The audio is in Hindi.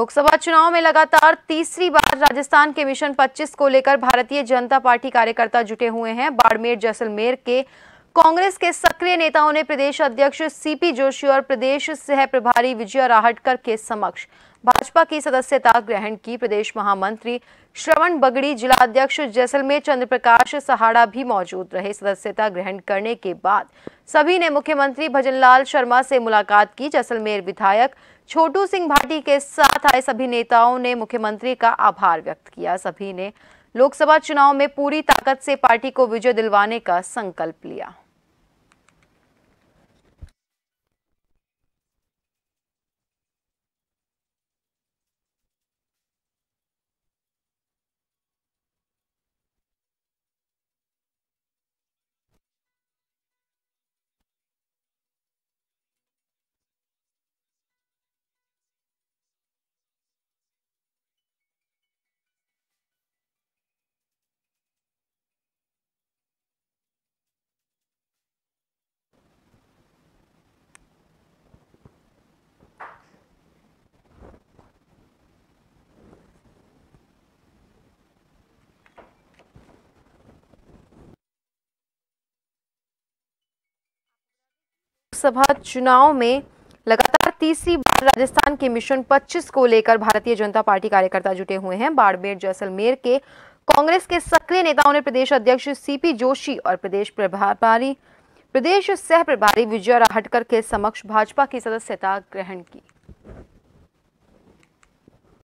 लोकसभा चुनाव में लगातार तीसरी बार राजस्थान के मिशन 25 को लेकर भारतीय जनता पार्टी कार्यकर्ता जुटे हुए हैं बाड़मेर जैसलमेर के कांग्रेस के सक्रिय नेताओं ने प्रदेश अध्यक्ष सीपी जोशी और प्रदेश सह प्रभारी विजय राहटकर के समक्ष भाजपा की सदस्यता ग्रहण की प्रदेश महामंत्री श्रवण बगड़ी जिलाध्यक्ष जैसलमेर चंद्र प्रकाश सहाड़ा भी मौजूद रहे सदस्यता ग्रहण करने के बाद सभी ने मुख्यमंत्री भजनलाल शर्मा से मुलाकात की जैसलमेर विधायक छोटू सिंह भाटी के साथ आए सभी नेताओं ने मुख्यमंत्री का आभार व्यक्त किया सभी ने लोकसभा चुनाव में पूरी ताकत से पार्टी को विजय दिलवाने का संकल्प लिया लोकसभा चुनाव में लगातार तीसरी बार राजस्थान के मिशन 25 को लेकर भारतीय जनता पार्टी कार्यकर्ता जुटे हुए हैं बाड़मेर जैसलमेर के कांग्रेस के सक्रिय नेताओं ने प्रदेश अध्यक्ष सीपी जोशी और प्रदेश प्रभारी प्रदेश सह प्रभारी विजय राहटकर के समक्ष भाजपा की सदस्यता ग्रहण की